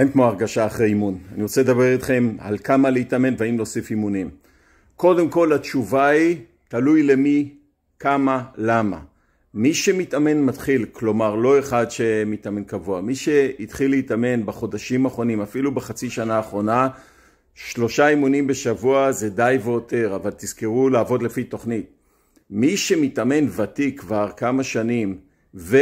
אין כמו הרגשה אחרי אימון. אני רוצה לדבר איתכם על כמה להתאמן והאם להוסיף אימונים. קודם כל התשובה היא, תלוי למי, כמה, למה. מי שמתאמן מתחיל, כלומר לא אחד שמתאמן קבוע, מי שהתחיל להתאמן בחודשים האחרונים, אפילו בחצי שנה האחרונה, שלושה אימונים בשבוע זה די ויותר, אבל תזכרו לעבוד לפי תוכנית. מי שמתאמן ותיק כבר כמה שנים, ו...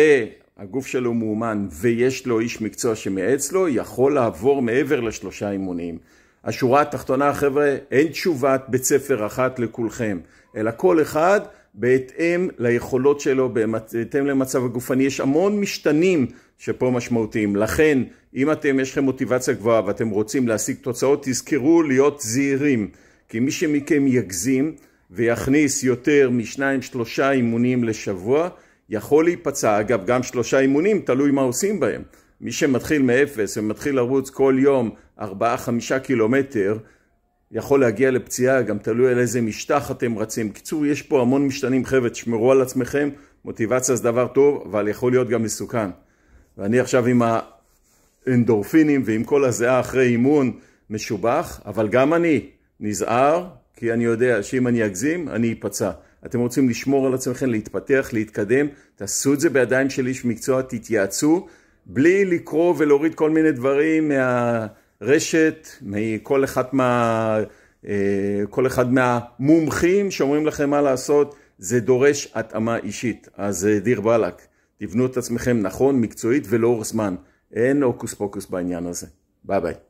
הגוף שלו מאומן ויש לו איש מקצוע שמייעץ לו, יכול לעבור מעבר לשלושה אימונים. השורה התחתונה, חבר'ה, אין תשובת בית ספר אחת לכולכם, אלא כל אחד בהתאם ליכולות שלו, בהתאם למצב הגופני. יש המון משתנים שפה משמעותיים. לכן, אם אתם, יש לכם מוטיבציה גבוהה ואתם רוצים להשיג תוצאות, תזכרו להיות זהירים. כי מי שמכם יגזים ויכניס יותר משניים שלושה אימונים לשבוע, יכול להיפצע, אגב גם שלושה אימונים, תלוי מה עושים בהם. מי שמתחיל מאפס ומתחיל לרוץ כל יום ארבעה חמישה קילומטר, יכול להגיע לפציעה, גם תלוי על איזה משטח אתם רצים. קיצור, יש פה המון משתנים, חבר'ה, תשמרו על עצמכם, מוטיבציה זה דבר טוב, אבל יכול להיות גם מסוכן. ואני עכשיו עם האנדורפינים ועם כל הזיעה אחרי אימון משובח, אבל גם אני נזהר, כי אני יודע שאם אני אגזים, אני אפצע. אתם רוצים לשמור על עצמכם, להתפתח, להתקדם, תעשו את זה בידיים של איש מקצוע, תתייעצו, בלי לקרוא ולהוריד כל מיני דברים מהרשת, מכל אחד, מה, אה, כל אחד מהמומחים שאומרים לכם מה לעשות, זה דורש התאמה אישית. אז אה, דיר באלק, תבנו את עצמכם נכון, מקצועית ולאורך זמן. אין הוקוס פוקוס בעניין הזה. ביי ביי.